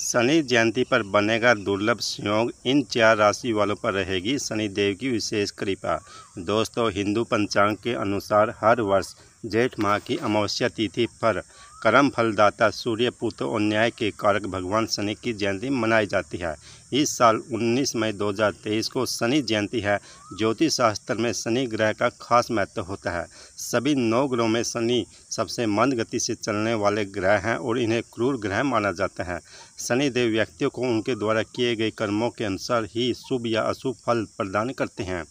शनि जयंती पर बनेगा दुर्लभ संयोग इन चार राशि वालों पर रहेगी शनि देव की विशेष कृपा दोस्तों हिंदू पंचांग के अनुसार हर वर्ष जेठ माह की अमावस्या तिथि पर कर्म फलदाता सूर्य पुत्र और न्याय के कारक भगवान शनि की जयंती मनाई जाती है इस साल 19 मई 2023 को शनि जयंती है ज्योतिष शास्त्र में शनि ग्रह का खास महत्व होता है सभी नौ ग्रहों में शनि सबसे मंद गति से चलने वाले ग्रह हैं और इन्हें क्रूर ग्रह माना जाता है शनि देव व्यक्तियों को उनके द्वारा किए गए कर्मों के अनुसार ही शुभ या अशुभ फल प्रदान करते हैं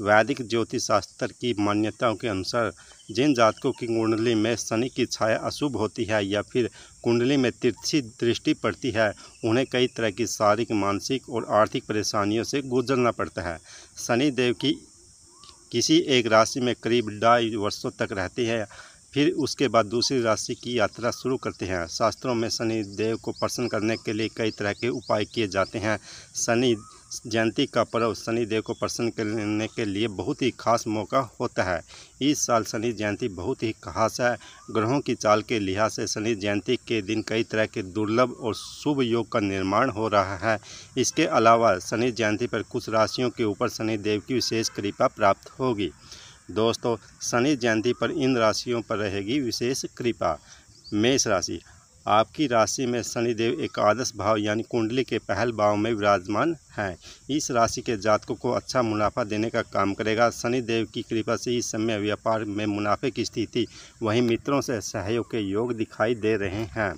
वैदिक ज्योतिष शास्त्र की मान्यताओं के अनुसार जिन जातकों की कुंडली में शनि की छाया अशुभ होती है या फिर कुंडली में तिरछी दृष्टि पड़ती है उन्हें कई तरह की शारीरिक मानसिक और आर्थिक परेशानियों से गुजरना पड़ता है शनि देव की किसी एक राशि में करीब ढाई वर्षों तक रहती है फिर उसके बाद दूसरी राशि की यात्रा शुरू करते हैं शास्त्रों में शनि देव को प्रसन्न करने के लिए कई तरह के उपाय किए जाते हैं शनि जयंती का पर्व शनिदेव को प्रसन्न करने के लिए बहुत ही खास मौका होता है इस साल शनि जयंती बहुत ही खास है ग्रहों की चाल के लिहाज से शनि जयंती के दिन कई तरह के दुर्लभ और शुभ योग का निर्माण हो रहा है इसके अलावा शनि जयंती पर कुछ राशियों के ऊपर शनिदेव की विशेष कृपा प्राप्त होगी दोस्तों शनि जयंती पर इन राशियों पर रहेगी विशेष कृपा मेष राशि आपकी राशि में शनिदेव एकादश भाव यानी कुंडली के पहल भाव में विराजमान हैं इस राशि के जातकों को अच्छा मुनाफा देने का काम करेगा शनिदेव की कृपा से इस समय व्यापार में मुनाफे की स्थिति वहीं मित्रों से सहयोग के योग दिखाई दे रहे हैं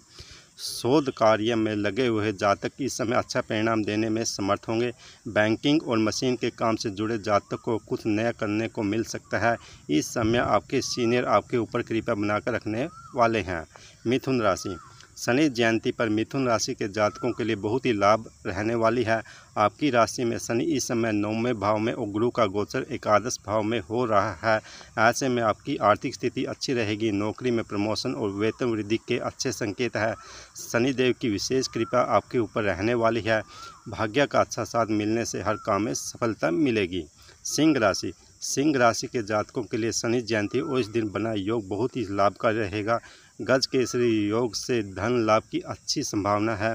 शोध कार्य में लगे हुए जातक इस समय अच्छा परिणाम देने में समर्थ होंगे बैंकिंग और मशीन के काम से जुड़े जातक को कुछ नया करने को मिल सकता है इस समय आपके सीनियर आपके ऊपर कृपा बनाकर रखने वाले हैं मिथुन राशि शनि जयंती पर मिथुन राशि के जातकों के लिए बहुत ही लाभ रहने वाली है आपकी राशि में शनि इस समय नौवें भाव में और गुरु का गोचर एकादश भाव में हो रहा है ऐसे में आपकी आर्थिक स्थिति अच्छी रहेगी नौकरी में प्रमोशन और वेतन वृद्धि के अच्छे संकेत है शनिदेव की विशेष कृपा आपके ऊपर रहने वाली है भाग्य का अच्छा साथ मिलने से हर काम में सफलता मिलेगी सिंह राशि सिंह राशि के जातकों के लिए शनि जयंती और इस दिन बना योग बहुत ही लाभकारी रहेगा गज केसरी योग से धन लाभ की अच्छी संभावना है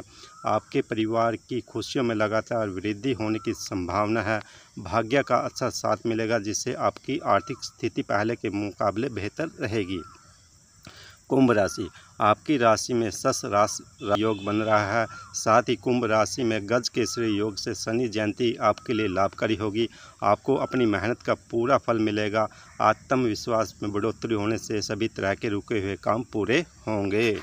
आपके परिवार की खुशियों में लगातार वृद्धि होने की संभावना है भाग्य का अच्छा साथ मिलेगा जिससे आपकी आर्थिक स्थिति पहले के मुकाबले बेहतर रहेगी कुंभ राशि आपकी राशि में सस राशि योग बन रहा है साथ ही कुंभ राशि में गज के श्री योग से शनि जयंती आपके लिए लाभकारी होगी आपको अपनी मेहनत का पूरा फल मिलेगा आत्मविश्वास में बढ़ोतरी होने से सभी तरह के रुके हुए काम पूरे होंगे